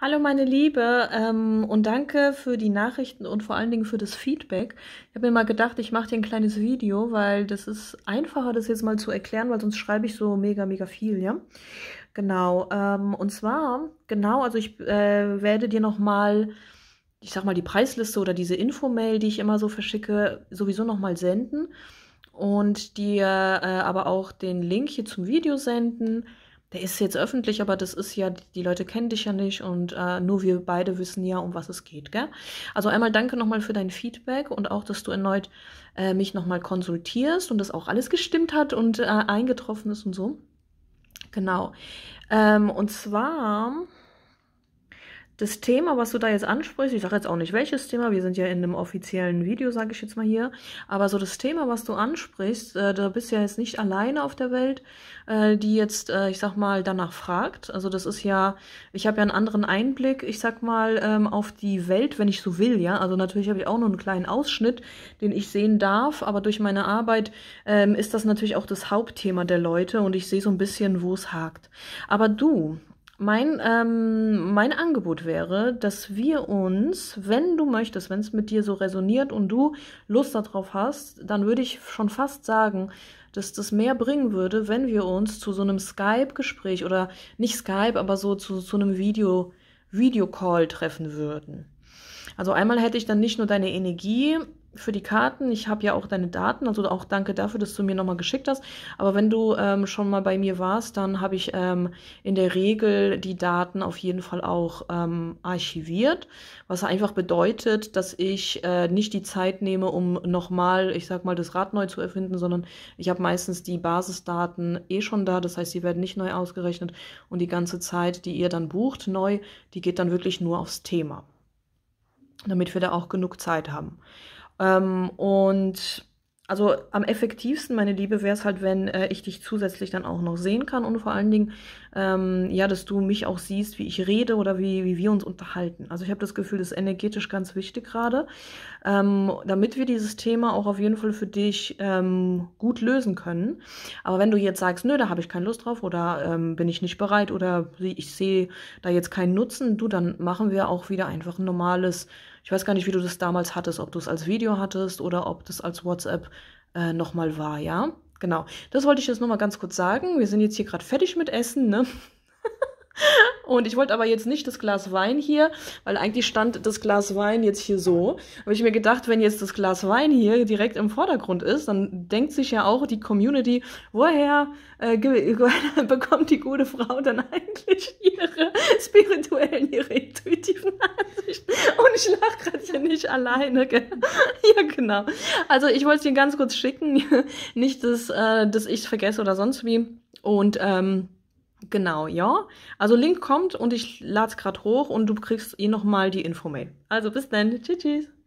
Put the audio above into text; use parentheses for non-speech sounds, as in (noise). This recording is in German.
Hallo meine Liebe ähm, und danke für die Nachrichten und vor allen Dingen für das Feedback. Ich habe mir mal gedacht, ich mache dir ein kleines Video, weil das ist einfacher, das jetzt mal zu erklären, weil sonst schreibe ich so mega, mega viel, ja? Genau, ähm, und zwar, genau, also ich äh, werde dir nochmal, ich sag mal, die Preisliste oder diese Infomail, die ich immer so verschicke, sowieso nochmal senden und dir äh, aber auch den Link hier zum Video senden der ist jetzt öffentlich, aber das ist ja, die Leute kennen dich ja nicht und äh, nur wir beide wissen ja, um was es geht, gell? Also einmal danke nochmal für dein Feedback und auch, dass du erneut äh, mich nochmal konsultierst und das auch alles gestimmt hat und äh, eingetroffen ist und so. Genau. Ähm, und zwar das Thema, was du da jetzt ansprichst, ich sage jetzt auch nicht welches Thema, wir sind ja in einem offiziellen Video, sage ich jetzt mal hier, aber so das Thema, was du ansprichst, äh, da bist ja jetzt nicht alleine auf der Welt, äh, die jetzt, äh, ich sag mal, danach fragt. Also das ist ja, ich habe ja einen anderen Einblick, ich sag mal, ähm, auf die Welt, wenn ich so will, ja. Also natürlich habe ich auch nur einen kleinen Ausschnitt, den ich sehen darf, aber durch meine Arbeit ähm, ist das natürlich auch das Hauptthema der Leute und ich sehe so ein bisschen, wo es hakt. Aber du, mein, ähm, mein Angebot wäre, dass wir uns, wenn du möchtest, wenn es mit dir so resoniert und du Lust darauf hast, dann würde ich schon fast sagen, dass das mehr bringen würde, wenn wir uns zu so einem Skype-Gespräch oder nicht Skype, aber so zu, zu einem Video, Video-Call treffen würden. Also einmal hätte ich dann nicht nur deine Energie für die Karten. Ich habe ja auch deine Daten, also auch danke dafür, dass du mir nochmal geschickt hast. Aber wenn du ähm, schon mal bei mir warst, dann habe ich ähm, in der Regel die Daten auf jeden Fall auch ähm, archiviert, was einfach bedeutet, dass ich äh, nicht die Zeit nehme, um nochmal, ich sag mal, das Rad neu zu erfinden, sondern ich habe meistens die Basisdaten eh schon da. Das heißt, sie werden nicht neu ausgerechnet und die ganze Zeit, die ihr dann bucht, neu, die geht dann wirklich nur aufs Thema, damit wir da auch genug Zeit haben. Ähm, und also am effektivsten, meine Liebe, wäre es halt, wenn äh, ich dich zusätzlich dann auch noch sehen kann und vor allen Dingen, ähm, ja, dass du mich auch siehst, wie ich rede oder wie, wie wir uns unterhalten. Also ich habe das Gefühl, das ist energetisch ganz wichtig gerade, ähm, damit wir dieses Thema auch auf jeden Fall für dich ähm, gut lösen können. Aber wenn du jetzt sagst, nö, da habe ich keine Lust drauf oder ähm, bin ich nicht bereit oder ich sehe da jetzt keinen Nutzen, du, dann machen wir auch wieder einfach ein normales ich weiß gar nicht, wie du das damals hattest, ob du es als Video hattest oder ob das als WhatsApp äh, nochmal war, ja? Genau. Das wollte ich jetzt nochmal ganz kurz sagen. Wir sind jetzt hier gerade fertig mit Essen, ne? Und ich wollte aber jetzt nicht das Glas Wein hier, weil eigentlich stand das Glas Wein jetzt hier so. Habe ich mir gedacht, wenn jetzt das Glas Wein hier direkt im Vordergrund ist, dann denkt sich ja auch die Community, woher äh, (laughs) bekommt die gute Frau dann eigentlich ihre spirituellen, ihre intuitiven Ansichten? Und ich lache gerade hier nicht alleine. Gell? (laughs) ja, genau. Also ich wollte es dir ganz kurz schicken. (laughs) nicht, dass, äh, dass ich es vergesse oder sonst wie. Und ähm, Genau, ja. Also Link kommt und ich lade es gerade hoch und du kriegst eh nochmal die Info-Mail. Also bis dann. Tschüss. tschüss.